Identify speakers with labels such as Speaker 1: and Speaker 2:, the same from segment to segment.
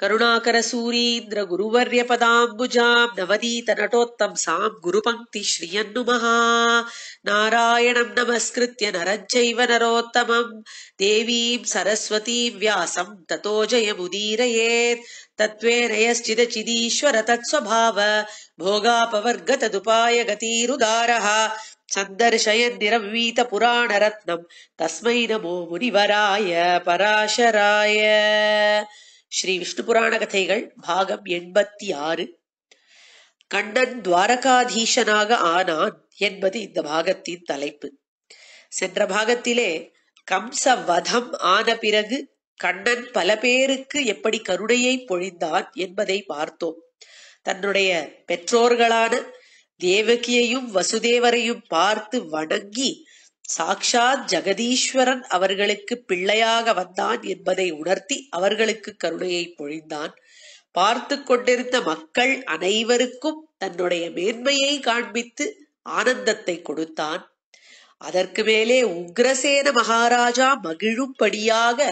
Speaker 1: करुणाकरसूरीन्द्रगुरुवर्यपदाम्बुजाम् नवनीतनटोत्तम् साम् गुरुपङ्क्ति श्रियन् नुमः नारायणम् नमस्कृत्य नरज्यैव नरोत्तमम् देवीम् सरस्वतीम् व्यासम् ततो जयमुदीरयेत् तत्त्वे नयश्चिदचिदीश्वर तत्स्वभाव भोगापवर्गतदुपाय गतीरुदारः सन्दर्शयन् निरवीतपुराणरत्नम् तस्मै नमो मुनिवराय पराशराय ஸ்ரீ விஷ்ணு புராண கதைகள் பாகம் எண்பத்தி ஆறு கண்ணன் துவாரகாதீசனாக ஆனான் என்பது இந்த பாகத்தின் தலைப்பு சென்ற பாகத்திலே கம்ச வதம் ஆன பிறகு கண்ணன் பல பேருக்கு எப்படி கருணையை பொழிந்தான் என்பதை பார்த்தோம் தன்னுடைய பெற்றோர்களான தேவகியையும் வசுதேவரையும் பார்த்து வணங்கி சாக்ஷாத் ஜெகதீஸ்வரன் அவர்களுக்கு பிள்ளையாக வந்தான் என்பதை உணர்த்தி அவர்களுக்கு கருணையை பொழிந்தான் பார்த்து கொண்டிருந்த மக்கள் அனைவருக்கும் தன்னுடைய மேன்மையை காண்பித்து ஆனந்தத்தை கொடுத்தான் அதற்கு மேலே உக்ரசேன மகாராஜா மகிழும்படியாக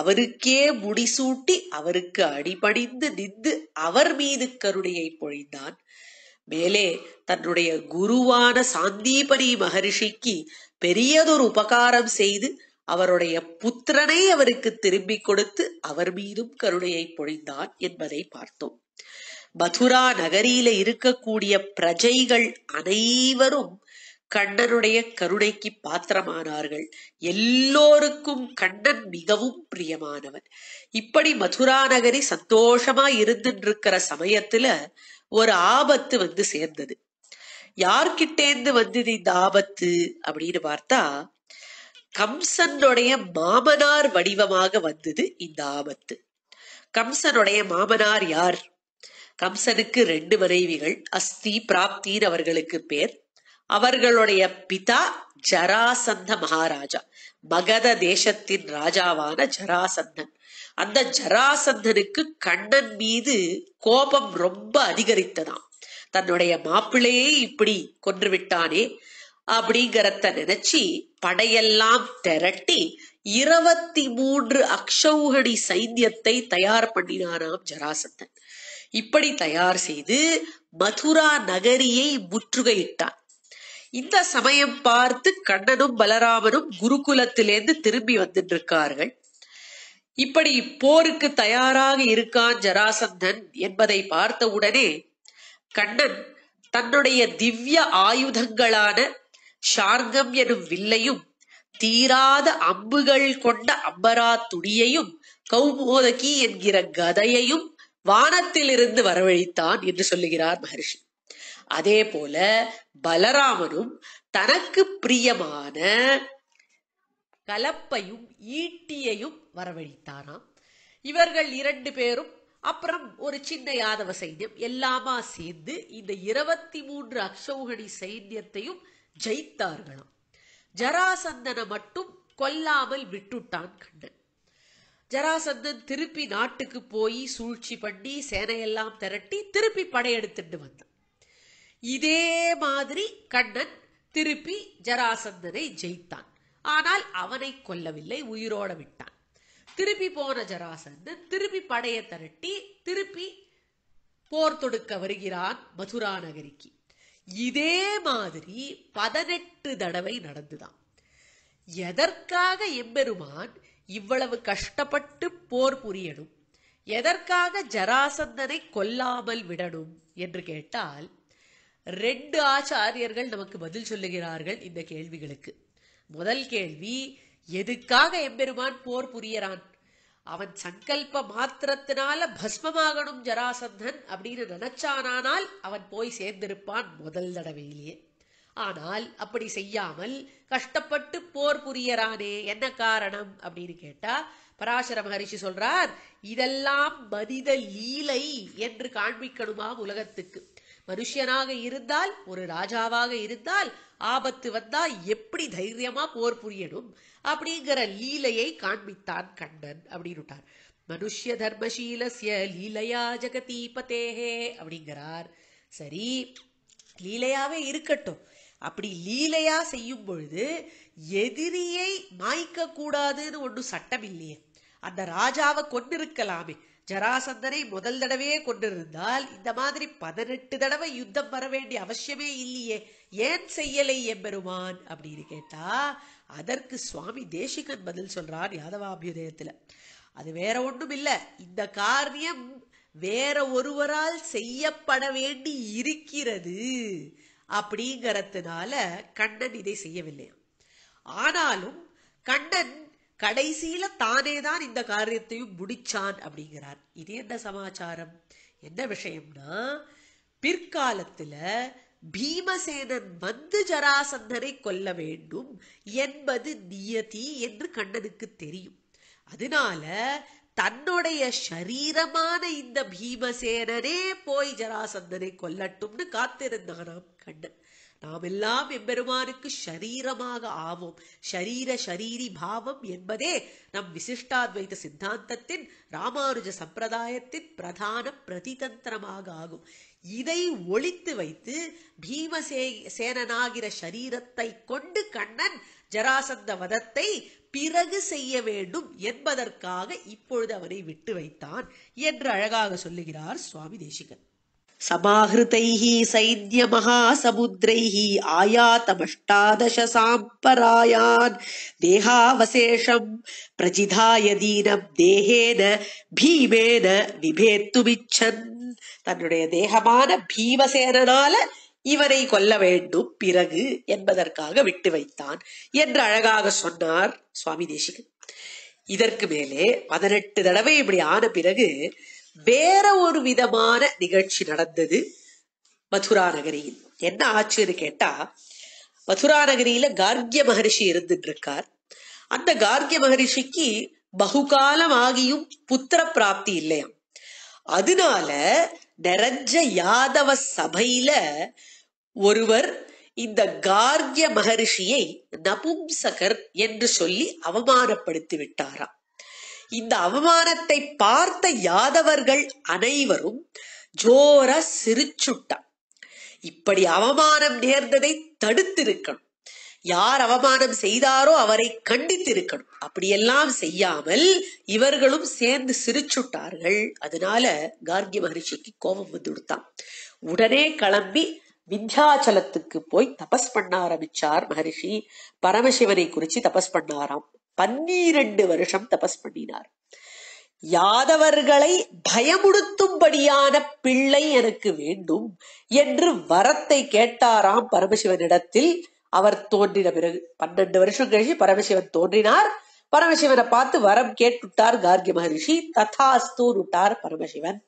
Speaker 1: அவருக்கே முடிசூட்டி அவருக்கு அடிபணிந்து நின்று அவர் மீது கருணையை பொழிந்தான் மேலே தன்னுடைய குருவான சாந்தீபனி மகரிஷிக்கு பெரியதொரு உபகாரம் செய்து அவருடைய புத்திரனை அவருக்கு திரும்பிக் கொடுத்து அவர் மீதும் கருணையை பொழிந்தான் என்பதை பார்த்தோம் மதுரா நகரில இருக்கக்கூடிய பிரஜைகள் அனைவரும் கண்ணனுடைய கருணைக்கு பாத்திரமானார்கள் எல்லோருக்கும் கண்ணன் மிகவும் பிரியமானவன் இப்படி மதுரா நகரி சந்தோஷமா இருந்துட்டு இருக்கிற சமயத்துல ஒரு ஆபத்து வந்து சேர்ந்தது யார்கிட்டேந்து வந்தது இந்த ஆபத்து அப்படின்னு பார்த்தா கம்சனுடைய மாமனார் வடிவமாக வந்தது இந்த ஆபத்து கம்சனுடைய மாமனார் யார் கம்சனுக்கு ரெண்டு மனைவிகள் அஸ்தி பிராப்தீர் அவர்களுக்கு பேர் அவர்களுடைய பிதா ஜராசந்த மகாராஜா மகத தேசத்தின் ராஜாவான ஜராசந்தன் அந்த ஜராசந்தனுக்கு கண்ணன் மீது கோபம் ரொம்ப அதிகரித்ததாம் தன்னுடைய மாப்பிள்ளையே இப்படி கொன்று விட்டானே அப்படிங்கிறத நினைச்சு படையெல்லாம் திரட்டி இருபத்தி மூன்று அக்ஷௌகணி சைன்யத்தை தயார் பண்ணினாராம் ஜராசந்தன் இப்படி தயார் செய்து மதுரா நகரியை முற்றுகையிட்டான் இந்த சமயம் பார்த்து கண்ணனும் பலராமனும் குருகுலத்திலேருந்து திரும்பி வந்துட்டு இருக்கார்கள் இப்படி போருக்கு தயாராக இருக்கான் ஜராசந்தன் என்பதை பார்த்தவுடனே கண்ணன் தன்னுடைய திவ்ய ஆயுதங்களான ஷார்கம் எனும் வில்லையும் தீராத அம்புகள் கொண்ட அம்பரா துணியையும் கௌமோதகி என்கிற கதையையும் வானத்திலிருந்து வரவழைத்தான் என்று சொல்லுகிறார் மகர்ஷி அதே போல பலராமனும் தனக்கு பிரியமான கலப்பையும் ஈட்டியையும் வரவழைத்தாராம் இவர்கள் இரண்டு பேரும் அப்புறம் ஒரு சின்ன யாதவ சைன்யம் எல்லாமா சேர்ந்து இந்த இருபத்தி மூன்று அக்ஷௌகணி சைன்யத்தையும் ஜெயித்தார்களாம் ஜராசந்தனை மட்டும் கொல்லாமல் விட்டுட்டான் கண்ணன் ஜராசந்தன் திருப்பி நாட்டுக்கு போய் சூழ்ச்சி பண்ணி சேனையெல்லாம் திரட்டி திருப்பி படையெடுத்துட்டு வந்தான் இதே மாதிரி கண்ணன் திருப்பி ஜராசந்தனை ஜெயித்தான் ஆனால் அவனை கொல்லவில்லை உயிரோட விட்டான் திருப்பி போன ஜராசந்து திருப்பி படையை திரட்டி திருப்பி போர் தொடுக்க வருகிறான் மதுரா நகரிக்கு இதே மாதிரி பதினெட்டு தடவை நடந்துதான் எதற்காக எம்பெருமான் இவ்வளவு கஷ்டப்பட்டு போர் புரியணும் எதற்காக ஜராசந்தனை கொல்லாமல் விடணும் என்று கேட்டால் ரெண்டு ஆச்சாரியர்கள் நமக்கு பதில் சொல்லுகிறார்கள் இந்த கேள்விகளுக்கு முதல் கேள்வி எதுக்காக எம்பெருமான் போர் புரியறான் அவன் சங்கல்ப மாத்திரத்தினால பஸ்மமாகணும் ஜராசந்தன் அப்படின்னு நினைச்சானால் அவன் போய் சேர்ந்திருப்பான் முதல் தடவையிலேயே ஆனால் அப்படி செய்யாமல் கஷ்டப்பட்டு போர் புரியறானே என்ன காரணம் அப்படின்னு கேட்டா பராசர மகரிஷி சொல்றார் இதெல்லாம் மனித லீலை என்று காண்பிக்கணுமாம் உலகத்துக்கு மனுஷனாக இருந்தால் ஒரு ராஜாவாக இருந்தால் ஆபத்து வந்தா எப்படி தைரியமா போர் புரியணும் அப்படிங்கிற லீலையை காண்பித்தான் கண்ணன் அப்படின்னு மனுஷ தர்மசீலசிய லீலையா ஜெகதீபதேகே அப்படிங்கிறார் சரி லீலையாவே இருக்கட்டும் அப்படி லீலையா செய்யும் பொழுது எதிரியை மாய்க்க கூடாதுன்னு ஒன்று சட்டம் இல்லையே அந்த ராஜாவை கொண்டிருக்கலாமே ஜராசந்தனை முதல் தடவையே கொண்டிருந்தால் இந்த மாதிரி பதினெட்டு தடவை யுத்தம் வர வேண்டிய அவசியமே இல்லையே ஏன் செய்யலை எம்பெருமான் அப்படின்னு கேட்டா அதற்கு சுவாமி தேசிகன் பதில் சொல்றான் யாதவாபியுதயத்துல அது வேற ஒன்றும் இல்லை இந்த காரியம் வேற ஒருவரால் செய்யப்பட வேண்டி இருக்கிறது அப்படிங்கறதுனால கண்ணன் இதை செய்யவில்லை ஆனாலும் கண்ணன் கடைசியில தானேதான் இந்த காரியத்தையும் முடிச்சான் அப்படிங்கிறார் இது என்ன சமாச்சாரம் என்ன விஷயம்னா பிற்காலத்துல பீமசேனன் வந்து ஜராசந்தரை கொல்ல வேண்டும் என்பது நியதி என்று கண்ணனுக்கு தெரியும் அதனால தன்னுடைய சரீரமான இந்த பீமசேனனே போய் ஜராசந்தனை கொல்லட்டும்னு காத்திருந்தானாம் கண்ணன் நாம் எல்லாம் எம்பெருமானுக்கு ஷரீரமாக ஆவோம் ஷரீர ஷரீரி பாவம் என்பதே நம் விசிஷ்டாத்வைத சித்தாந்தத்தின் ராமானுஜ சம்பிரதாயத்தின் பிரதான பிரதிதந்திரமாக ஆகும் இதை ஒழித்து வைத்து பீமசே சேனனாகிற ஷரீரத்தை கொண்டு கண்ணன் ஜராசந்த வதத்தை பிறகு செய்ய வேண்டும் என்பதற்காக இப்பொழுது அவனை விட்டு வைத்தான் என்று அழகாக சொல்லுகிறார் சுவாமி தேசிகன் समाहृतैः सैन्यमहासमुद्रैः आयातमष्टादशसाम्परायान् देहावशेषम् प्रजिधाय दीनम् தேகேன பீமேன விபேத்துமிச்சன் தன்னுடைய தேகமான பீமசேனனால இவனை கொல்ல வேண்டும் பிறகு என்பதற்காக விட்டு வைத்தான் என்று அழகாக சொன்னார் சுவாமி தேசிகன் இதற்கு மேலே பதினெட்டு தடவை இப்படி ஆன பிறகு வேற ஒரு விதமான நிகழ்ச்சி நடந்தது மதுரா நகரியில் என்ன ஆச்சுன்னு கேட்டா மதுரா நகரியில கார்கிய மகரிஷி இருந்துட்டு இருக்கார் அந்த கார்கிய மகரிஷிக்கு பகுகாலம் ஆகியும் புத்திர பிராப்தி இல்லையாம் அதனால நிறைஞ்ச யாதவ சபையில ஒருவர் இந்த கார்கிய மகரிஷியை நபும்சகர் என்று சொல்லி அவமானப்படுத்தி விட்டாராம் இந்த அவமானத்தை பார்த்த யாதவர்கள் அனைவரும் ஜோர சிரிச்சுட்டான் இப்படி அவமானம் நேர்ந்ததை தடுத்திருக்கணும் யார் அவமானம் செய்தாரோ அவரை கண்டித்திருக்கணும் அப்படியெல்லாம் செய்யாமல் இவர்களும் சேர்ந்து சிரிச்சுட்டார்கள் அதனால கார்கி மகரிஷிக்கு கோபம் வந்து கொடுத்தான் உடனே கிளம்பி விந்தியாச்சலத்துக்கு போய் தபஸ் பண்ண ஆரம்பிச்சார் மகரிஷி பரமசிவனை குறிச்சு தபஸ் பண்ணாராம் பன்னிரண்டு வருஷம் தபஸ் பண்ணினார் யாதவர்களை பயமுடுத்தும்படியான பிள்ளை எனக்கு வேண்டும் என்று வரத்தை கேட்டாராம் பரமசிவனிடத்தில் அவர் தோன்றின பிறகு பன்னெண்டு வருஷம் கழிச்சு பரமசிவன் தோன்றினார் பரமசிவனை பார்த்து வரம் கேட்டுட்டார் கார்கி மகரிஷி ததாஸ்தூருட்டார் பரமசிவன்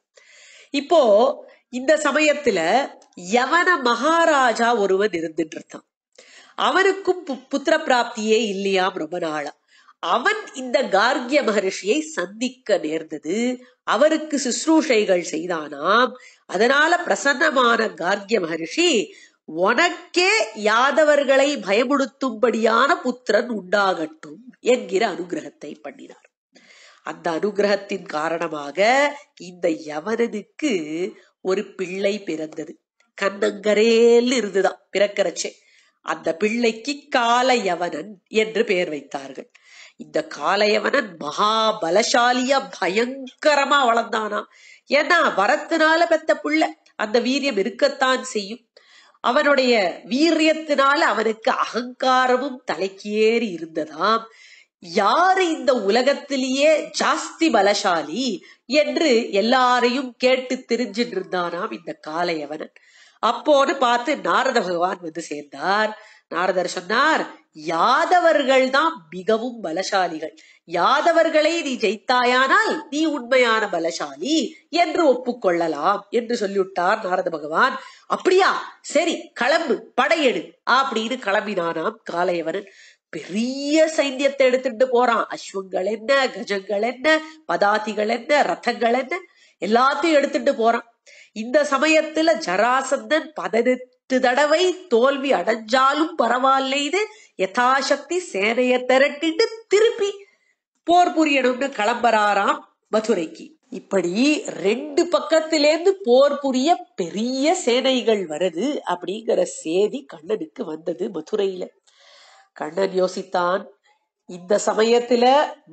Speaker 1: இப்போ இந்த சமயத்துல யவன மகாராஜா ஒருவன் இருந்துட்டு இருந்தான் அவனுக்கும் புத்திர பிராப்தியே இல்லையாம் ரொம்ப நாளா அவன் இந்த கார்கிய மகரிஷியை சந்திக்க நேர்ந்தது அவருக்கு சுசுரூஷைகள் செய்தானாம் அதனால பிரசன்னமான கார்கிய மகரிஷி உனக்கே யாதவர்களை பயமுடுத்தும்படியான புத்திரன் உண்டாகட்டும் என்கிற அனுகிரகத்தை பண்ணினார் அந்த அனுகிரகத்தின் காரணமாக இந்த யவனனுக்கு ஒரு பிள்ளை பிறந்தது கண்ணங்கரேல் இருந்துதான் பிறக்கிறச்சே அந்த பிள்ளைக்கு கால யவனன் என்று பெயர் வைத்தார்கள் இந்த காளையவனன் மகா பலசாலியா பயங்கரமா வளர்ந்தானா ஏன்னா வரத்தினால பெத்த புள்ள அந்த வீரியம் இருக்கத்தான் செய்யும் அவனுடைய வீரியத்தினால அவனுக்கு அகங்காரமும் தலைக்கேறி இருந்ததாம் யாரு இந்த உலகத்திலேயே ஜாஸ்தி பலசாலி என்று எல்லாரையும் கேட்டு தெரிஞ்சிட்டு இருந்தானாம் இந்த காளையவனன் அப்போன்னு பார்த்து நாரத பகவான் வந்து சேர்ந்தார் நாரதர் சொன்னார் யாதவர்கள் தான் மிகவும் பலசாலிகள் யாதவர்களை நீ ஜெயித்தாயானால் நீ உண்மையான பலசாலி என்று ஒப்புக்கொள்ளலாம் என்று சொல்லிவிட்டார் நாரத பகவான் அப்படியா சரி கிளம்பு படையெடு அப்படின்னு கிளம்பினானாம் காலையவரன் பெரிய சைன்யத்தை எடுத்துட்டு போறான் அஸ்வங்கள் என்ன கஜங்கள் என்ன பதாதிகள் என்ன ரத்தங்கள் என்ன எல்லாத்தையும் எடுத்துட்டு போறான் இந்த சமயத்துல ஜராசந்தன் பதினெட்டு பத்து தடவை தோல்வி அடைஞ்சாலும் பரவாயில்ல இது யதாசக்தி சேனைய திரட்டிட்டு திருப்பி போர் புரியணும்னு கிளம்புறாராம் மதுரைக்கு இப்படி ரெண்டு பக்கத்திலேருந்து போர் புரிய பெரிய சேனைகள் வருது அப்படிங்கிற செய்தி கண்ணனுக்கு வந்தது மதுரையில கண்ணன் யோசித்தான் இந்த சமயத்துல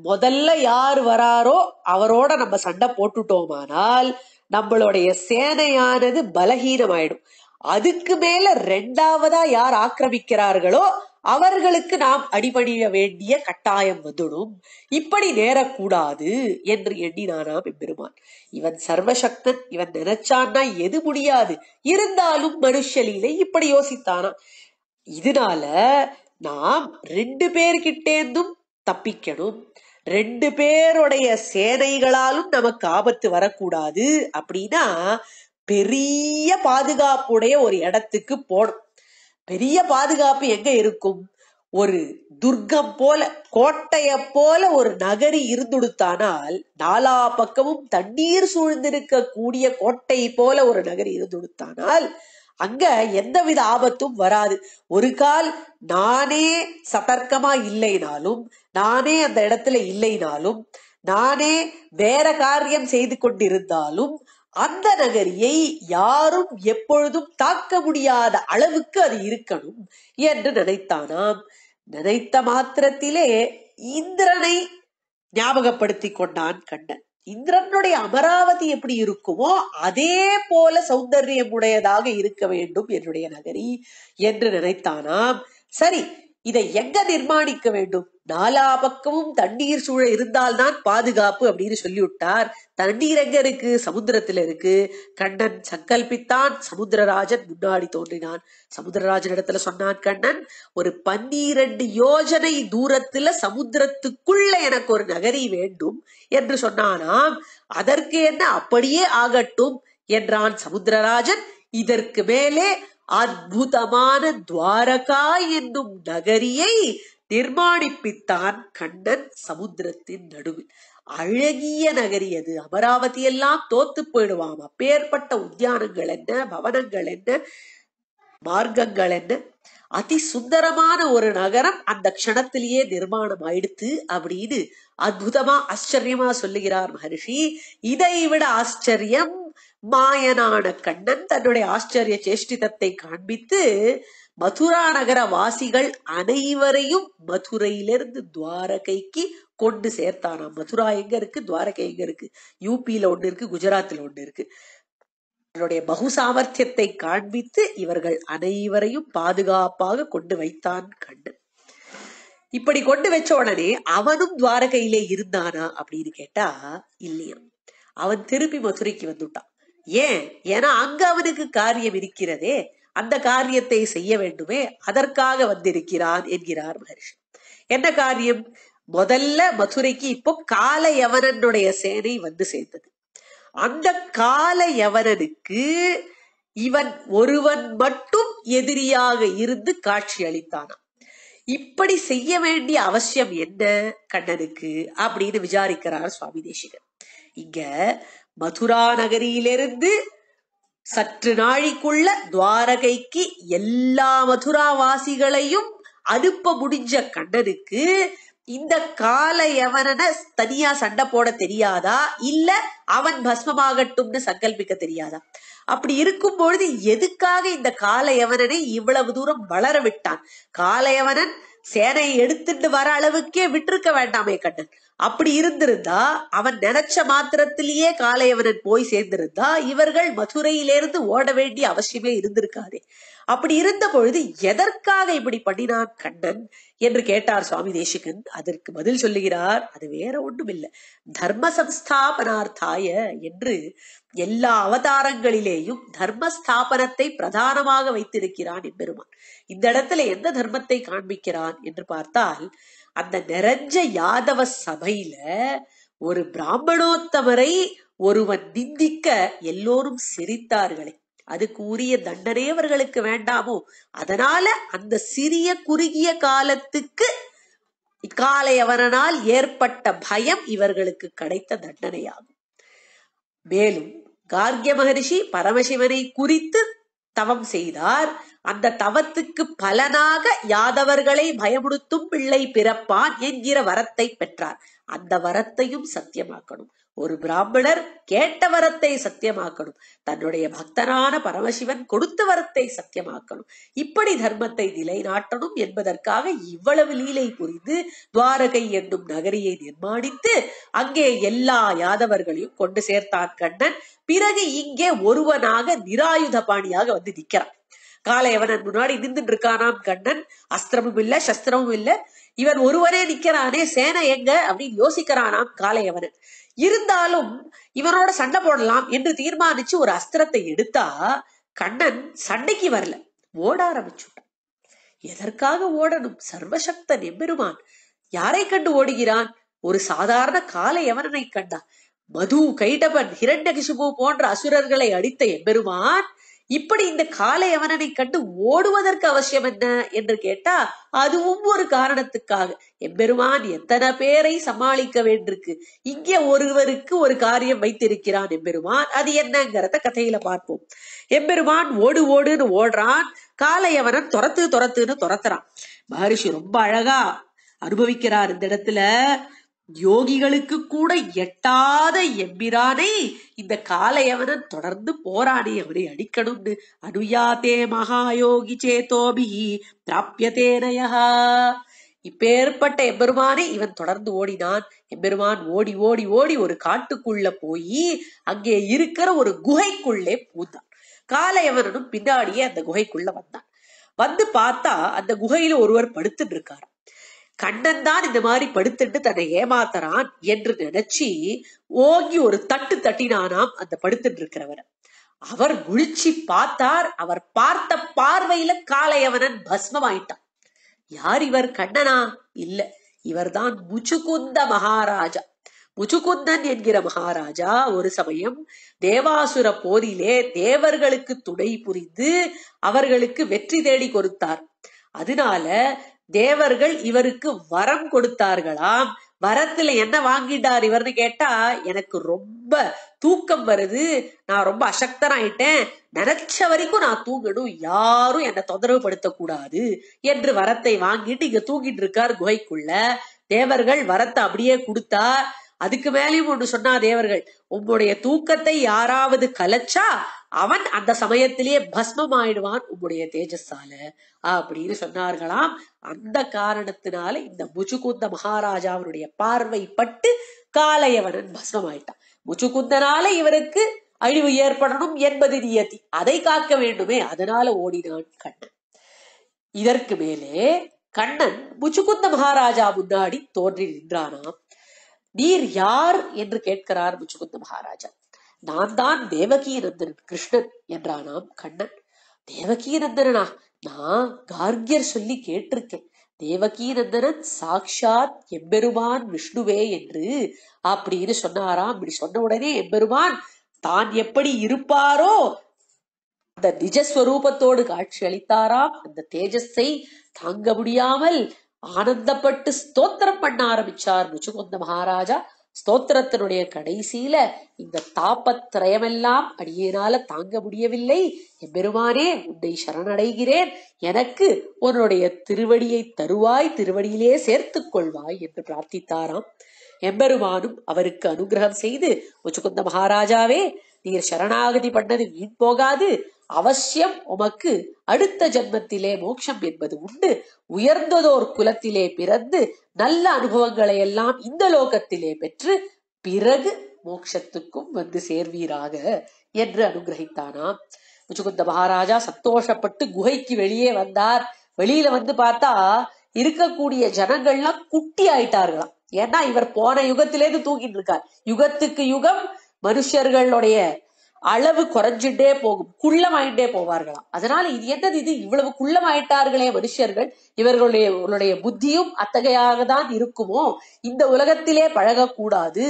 Speaker 1: முதல்ல யார் வராரோ அவரோட நம்ம சண்டை போட்டுட்டோமானால் நம்மளுடைய சேனையானது பலகீனமாயிடும் அதுக்கு மேல ரெண்டாவதா யார் ஆக்கிரமிக்கிறார்களோ அவர்களுக்கு நாம் அடிபணிய வேண்டிய கட்டாயம் வந்துடும் இப்படி நேரக்கூடாது என்று எண்ணினானாம் எம்பெருமான் இவன் சர்வசக்தன் இவன் நினைச்சான்னா எது முடியாது இருந்தாலும் மனுஷலிலே இப்படி யோசித்தானாம் இதனால நாம் ரெண்டு பேர்கிட்டேந்தும் தப்பிக்கணும் ரெண்டு பேருடைய சேனைகளாலும் நமக்கு ஆபத்து வரக்கூடாது அப்படின்னா பெரிய பாதுகாப்புடைய ஒரு இடத்துக்கு போடும் பெரிய பாதுகாப்பு எங்க இருக்கும் ஒரு துர்க்கம் போல கோட்டைய போல ஒரு நகரி இருந்துடுத்தானால் நாலா பக்கமும் தண்ணீர் சூழ்ந்திருக்க கூடிய கோட்டை போல ஒரு நகரி இருந்துடுத்தானால் அங்க எந்தவித ஆபத்தும் வராது ஒரு கால் நானே சதர்க்கமா இல்லைனாலும் நானே அந்த இடத்துல இல்லைனாலும் நானே வேற காரியம் செய்து கொண்டிருந்தாலும் அந்த நகரியை யாரும் எப்பொழுதும் தாக்க முடியாத அளவுக்கு அது இருக்கணும் என்று நினைத்தானாம் நினைத்த மாத்திரத்திலே இந்திரனை ஞாபகப்படுத்தி கொண்டான் கண்ணன் இந்திரனுடைய அமராவதி எப்படி இருக்குமோ அதே போல சௌந்தர்யம் உடையதாக இருக்க வேண்டும் என்னுடைய நகரி என்று நினைத்தானாம் சரி இதை எங்க நிர்மாணிக்க வேண்டும் நாலா பக்கமும் தண்ணீர் சூழ இருந்தால்தான் பாதுகாப்பு அப்படின்னு சொல்லிவிட்டார் தண்ணீர் எங்க இருக்கு சமுத்திரத்துல இருக்கு கண்ணன் சங்கல்பித்தான் சமுத்திரராஜன் முன்னாடி தோன்றினான் சமுத்திரராஜன் இடத்துல சொன்னான் கண்ணன் ஒரு பன்னிரண்டு யோஜனை தூரத்துல சமுத்திரத்துக்குள்ள எனக்கு ஒரு நகரி வேண்டும் என்று சொன்னானாம் அதற்கு என்ன அப்படியே ஆகட்டும் என்றான் சமுத்திரராஜன் இதற்கு மேலே அற்புதமான துவாரகா என்னும் நகரியை நிர்மாணிப்பித்தான் கண்ணன் சமுத்திரத்தின் நடுவில் அழகிய நகரி அது அமராவதி எல்லாம் தோத்து போயிடுவாம் அப்பேற்பட்ட உத்தியானங்கள் என்ன பவனங்கள் என்ன மார்க்கங்கள் என்ன அதி சுந்தரமான ஒரு நகரம் அந்த க்ஷணத்திலேயே நிர்மாணம் ஆயிடுத்து அப்படின்னு அற்புதமா ஆச்சரியமா சொல்லுகிறார் மகர்ஷி இதை விட ஆச்சரியம் மாயனான கண்ணன் தன்னுடைய ஆச்சரிய சேஷ்டிதத்தை காண்பித்து மதுரா நகர வாசிகள் அனைவரையும் மதுரையிலிருந்து துவாரகைக்கு கொண்டு சேர்த்தானாம் மதுரா எங்க இருக்கு துவாரகை எங்க இருக்கு யூபியில ஒண்ணு இருக்கு குஜராத்தில் ஒண்ணு இருக்கு தன்னுடைய பகு சாமர்த்தியத்தை காண்பித்து இவர்கள் அனைவரையும் பாதுகாப்பாக கொண்டு வைத்தான் கண்ணன் இப்படி கொண்டு வச்ச உடனே அவனும் துவாரகையிலே இருந்தானா அப்படின்னு கேட்டா இல்லையா அவன் திருப்பி மதுரைக்கு வந்துட்டான் ஏன் ஏன்னா அங்க அவனுக்கு காரியம் இருக்கிறதே அந்த காரியத்தை செய்ய வேண்டுமே அதற்காக வந்திருக்கிறான் என்கிறார் மகர்ஷி என்ன காரியம் முதல்ல மதுரைக்கு இப்போ கால யவனனுடைய சேனை வந்து சேர்ந்தது அந்த கால யவனனுக்கு இவன் ஒருவன் மட்டும் எதிரியாக இருந்து காட்சி அளித்தானா இப்படி செய்ய வேண்டிய அவசியம் என்ன கண்ணனுக்கு அப்படின்னு விசாரிக்கிறார் சுவாமி தேசிகன் இங்க மதுரா நகரியிலிருந்து சற்று நாழிக்குள்ள துவாரகைக்கு எல்லா மதுராவாசிகளையும் அனுப்ப முடிஞ்ச கண்ணனுக்கு இந்த கால எவனனை தனியா சண்டை போட தெரியாதா இல்ல அவன் பஸ்மமாகட்டும்னு சங்கல்பிக்க தெரியாதா அப்படி இருக்கும் பொழுது எதுக்காக இந்த கால எவனனை இவ்வளவு தூரம் வளர விட்டான் கால எவனன் சேனையை எடுத்துட்டு வர அளவுக்கே விட்டிருக்க வேண்டாமே கண்ணன் அப்படி இருந்திருந்தா அவன் நினைச்ச மாத்திரத்திலேயே காளையவனன் போய் சேர்ந்திருந்தா இவர்கள் மதுரையிலிருந்து ஓட வேண்டிய அவசியமே இருந்திருக்காதே அப்படி இருந்த பொழுது எதற்காக இப்படி பண்ணினான் கண்ணன் என்று கேட்டார் சுவாமி தேசிகன் அதற்கு பதில் சொல்லுகிறார் அது வேற ஒன்றும் இல்லை தர்ம சம்ஸ்தாபனார்த்தாய என்று எல்லா அவதாரங்களிலேயும் தர்ம ஸ்தாபனத்தை பிரதானமாக வைத்திருக்கிறான் எம்பெருமான் இந்த இடத்துல எந்த தர்மத்தை காண்பிக்கிறான் என்று பார்த்தால் அந்த நிறைஞ்ச யாதவ சபையில ஒரு பிராமணோத்தவரை ஒருவன் நிந்திக்க எல்லோரும் சிரித்தார்களே அதுக்கு உரிய தண்டனை அவர்களுக்கு வேண்டாமோ அதனால அந்த சிறிய குறுகிய காலத்துக்கு இக்காலை அவரனால் ஏற்பட்ட பயம் இவர்களுக்கு கிடைத்த தண்டனையாகும் மேலும் கார்கிய மகரிஷி பரமசிவனை குறித்து தவம் செய்தார் அந்த தவத்துக்கு பலனாக யாதவர்களை பயமுடுத்தும் பிள்ளை பிறப்பான் என்கிற வரத்தை பெற்றார் அந்த வரத்தையும் சத்தியமாக்கணும் ஒரு பிராமணர் கேட்ட வரத்தை சத்தியமாக்கணும் தன்னுடைய பக்தரான பரமசிவன் கொடுத்த வரத்தை சத்தியமாக்கணும் இப்படி தர்மத்தை நிலைநாட்டணும் என்பதற்காக இவ்வளவு லீலை புரிந்து துவாரகை என்னும் நகரியை நிர்மாணித்து அங்கே எல்லா யாதவர்களையும் கொண்டு சேர்த்தான் கண்ணன் பிறகு இங்கே ஒருவனாக நிராயுத பாணியாக வந்து நிற்கிறான் காலையவனன் முன்னாடி நின்றுட்டு இருக்கானாம் கண்ணன் அஸ்திரமும் இல்ல சஸ்திரமும் இல்ல இவன் ஒருவரே நிக்கிறானே சேனை எங்க அப்படின்னு யோசிக்கிறானாம் காளையவனன் இருந்தாலும் இவனோட சண்டை போடலாம் என்று தீர்மானிச்சு ஒரு அஸ்திரத்தை எடுத்தா கண்ணன் சண்டைக்கு வரல ஓட ஆரம்பிச்சுட்டான் எதற்காக ஓடணும் சர்வசக்த நெம்பெருமான் யாரை கண்டு ஓடுகிறான் ஒரு சாதாரண காளையவனனை கண்டான் மது கைடபன் ஹிரண்டகிசுபு போன்ற அசுரர்களை அடித்த எம்பெருமான் இப்படி இந்த காலை அவனனை கண்டு ஓடுவதற்கு அவசியம் என்ன என்று கேட்டா அதுவும் ஒரு காரணத்துக்காக எம்பெருமான் எத்தனை பேரை சமாளிக்க வேண்டிருக்கு இங்கே ஒருவருக்கு ஒரு காரியம் வைத்திருக்கிறான் எம்பெருமான் அது என்னங்கிறத கதையில பார்ப்போம் எம்பெருமான் ஓடு ஓடுன்னு ஓடுறான் அவனன் துரத்து துரத்துன்னு துரத்துறான் மகரிஷி ரொம்ப அழகா அனுபவிக்கிறார் இந்த இடத்துல யோகிகளுக்கு கூட எட்டாத எம்பிரானை இந்த காலையவனன் தொடர்ந்து போராடி அவனை அடிக்கணும்னு அனுயாத்தே மகாயோகி சேதோபி பிராபியதேனயா இப்பேற்பட்ட எம்பெருமானே இவன் தொடர்ந்து ஓடினான் எம்பெருமான் ஓடி ஓடி ஓடி ஒரு காட்டுக்குள்ள போய் அங்கே இருக்கிற ஒரு குகைக்குள்ளே பூந்தான் காலையவனும் பின்னாடியே அந்த குகைக்குள்ள வந்தான் வந்து பார்த்தா அந்த குகையில ஒருவர் படுத்துட்டு இருக்கார் கண்ணன் தான் இந்த மாதிரி படுத்துட்டு தன்னை ஏமாத்தறான் என்று நினைச்சு ஓங்கி ஒரு தட்டு தட்டினானாம் அந்த படுத்துட்டு இருக்கிறவர் அவர் முழிச்சி பார்த்தார் அவர் பார்த்த பார்வையில காளையவனன் பஸ்மமாயிட்டான் யார் இவர் கண்ணனா இல்ல இவர்தான் முச்சுகுந்த மகாராஜா முச்சுகுந்தன் என்கிற மகாராஜா ஒரு சமயம் தேவாசுர போரிலே தேவர்களுக்கு துணை புரிந்து அவர்களுக்கு வெற்றி தேடி கொடுத்தார் அதனால தேவர்கள் இவருக்கு வரம் கொடுத்தார்களாம் வரத்துல என்ன வாங்கிட்டார் இவர்னு கேட்டா எனக்கு ரொம்ப தூக்கம் வருது நான் ரொம்ப அசக்தனாயிட்டேன் நினைச்ச வரைக்கும் நான் தூங்கணும் யாரும் என்னை தொந்தரவு படுத்தக்கூடாது என்று வரத்தை வாங்கிட்டு இங்க தூங்கிட்டு இருக்கார் குகைக்குள்ள தேவர்கள் வரத்தை அப்படியே கொடுத்தார் அதுக்கு மேலேயும் ஒன்று சொன்னா தேவர்கள் உங்களுடைய தூக்கத்தை யாராவது கலைச்சா அவன் அந்த சமயத்திலேயே பஸ்மம் ஆயிடுவான் உம்முடைய தேஜஸால அப்படின்னு சொன்னார்களாம் அந்த காரணத்தினால இந்த முச்சுகுந்த மகாராஜாவனுடைய பார்வை பட்டு காலையவனன் பஸ்மம் ஆயிட்டான் முச்சுகுந்தனால இவருக்கு அழிவு ஏற்படணும் என்பது நியதி அதை காக்க வேண்டுமே அதனால ஓடினான் கண்ணன் இதற்கு மேலே கண்ணன் முச்சுகுந்த மகாராஜா முன்னாடி தோன்றி நின்றானாம் நீர் யார் என்று கேட்கிறார் முச்சுகுந்த மகாராஜா நான் தான் தேவகீரந்தன் கிருஷ்ணன் என்றானாம் கண்ணன் தேவகீரந்தனா நான் கார்கியர் சொல்லி கேட்டிருக்கேன் தேவகீரந்தனன் சாக்ஷாத் எம்பெருமான் விஷ்ணுவே என்று அப்படின்னு சொன்னாராம் இப்படி சொன்ன உடனே எம்பெருமான் தான் எப்படி இருப்பாரோ அந்த நிஜஸ்வரூபத்தோடு காட்சி அளித்தாராம் அந்த தேஜஸை தாங்க முடியாமல் ஆனந்தப்பட்டு ஸ்தோத்திரம் பண்ண ஆரம்பிச்சார் முச்சுகுந்த மகாராஜா ஸ்தோத்திரத்தினுடைய கடைசியில இந்த தாபத்திரயமெல்லாம் அடியேனால தாங்க முடியவில்லை எம்பெருமானே உன்னை சரணடைகிறேன் எனக்கு உன்னுடைய திருவடியை தருவாய் திருவடியிலே சேர்த்து கொள்வாய் என்று பிரார்த்தித்தாராம் எம்பெருமானும் அவருக்கு அனுகிரகம் செய்து முச்சுக்குந்த மகாராஜாவே நீர் சரணாகதி பண்ணது வீண் போகாது அவசியம் உமக்கு அடுத்த ஜென்மத்திலே மோட்சம் என்பது உண்டு உயர்ந்ததோர் குலத்திலே பிறந்து நல்ல அனுபவங்களை எல்லாம் இந்த லோகத்திலே பெற்று பிறகு மோக்ஷத்துக்கும் வந்து சேர்வீராக என்று அனுகிரகித்தானாம் முச்சுகுந்த மகாராஜா சந்தோஷப்பட்டு குகைக்கு வெளியே வந்தார் வெளியில வந்து பார்த்தா இருக்கக்கூடிய ஜனங்கள்லாம் குட்டி ஆயிட்டார்களாம் ஏன்னா இவர் போன யுகத்திலேருந்து தூக்கிட்டு இருக்கார் யுகத்துக்கு யுகம் மனுஷர்களுடைய அளவு குறைஞ்சிட்டே போகும் குள்ளமாயிட்டே போவார்களாம் அதனால இது என்னது இது இவ்வளவு குள்ளமாயிட்டார்களே மனுஷர்கள் இவர்களுடைய புத்தியும் அத்தகையாக தான் இருக்குமோ இந்த உலகத்திலே பழகக்கூடாது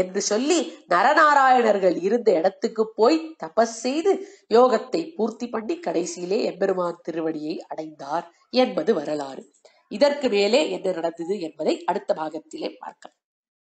Speaker 1: என்று சொல்லி நரநாராயணர்கள் இருந்த இடத்துக்கு போய் தபஸ் செய்து யோகத்தை பூர்த்தி பண்ணி கடைசியிலே எம்பெருமான் திருவடியை அடைந்தார் என்பது வரலாறு இதற்கு மேலே என்ன நடந்தது என்பதை அடுத்த பாகத்திலே பார்க்கலாம்